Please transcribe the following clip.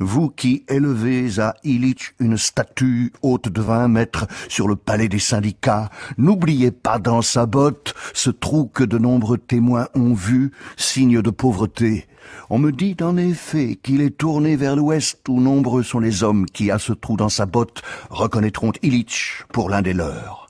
Vous qui élevez à Illich une statue haute de vingt mètres sur le palais des syndicats, n'oubliez pas dans sa botte ce trou que de nombreux témoins ont vu, signe de pauvreté. On me dit en effet qu'il est tourné vers l'ouest où nombreux sont les hommes qui, à ce trou dans sa botte, reconnaîtront Illich pour l'un des leurs.